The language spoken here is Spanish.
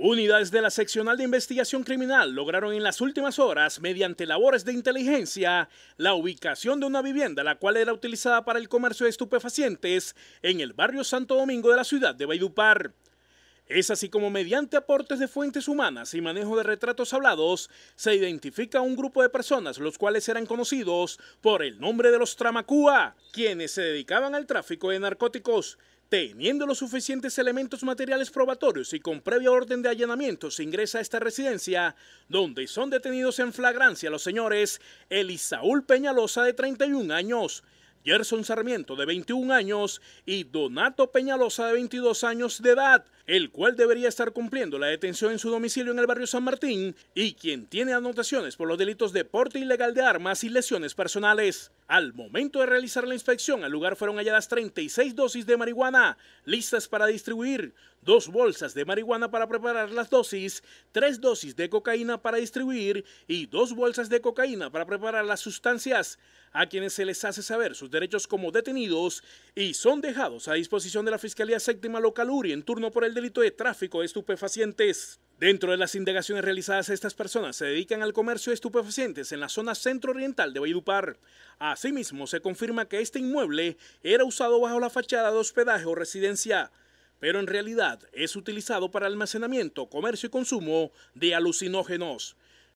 Unidades de la Seccional de Investigación Criminal lograron en las últimas horas, mediante labores de inteligencia, la ubicación de una vivienda la cual era utilizada para el comercio de estupefacientes en el barrio Santo Domingo de la ciudad de par es así como mediante aportes de fuentes humanas y manejo de retratos hablados, se identifica a un grupo de personas los cuales eran conocidos por el nombre de los Tramacúa, quienes se dedicaban al tráfico de narcóticos, Teniendo los suficientes elementos materiales probatorios y con previa orden de allanamiento, se ingresa a esta residencia, donde son detenidos en flagrancia los señores Elisaúl Peñalosa, de 31 años, Gerson Sarmiento, de 21 años, y Donato Peñalosa, de 22 años de edad, el cual debería estar cumpliendo la detención en su domicilio en el barrio San Martín y quien tiene anotaciones por los delitos de porte ilegal de armas y lesiones personales. Al momento de realizar la inspección, al lugar fueron halladas 36 dosis de marihuana listas para distribuir, dos bolsas de marihuana para preparar las dosis, tres dosis de cocaína para distribuir y dos bolsas de cocaína para preparar las sustancias, a quienes se les hace saber sus derechos como detenidos y son dejados a disposición de la Fiscalía Séptima Local URI en turno por el delito de tráfico de estupefacientes. Dentro de las indagaciones realizadas, estas personas se dedican al comercio de estupefacientes en la zona centro-oriental de Valledupar. Asimismo, se confirma que este inmueble era usado bajo la fachada de hospedaje o residencia, pero en realidad es utilizado para almacenamiento, comercio y consumo de alucinógenos.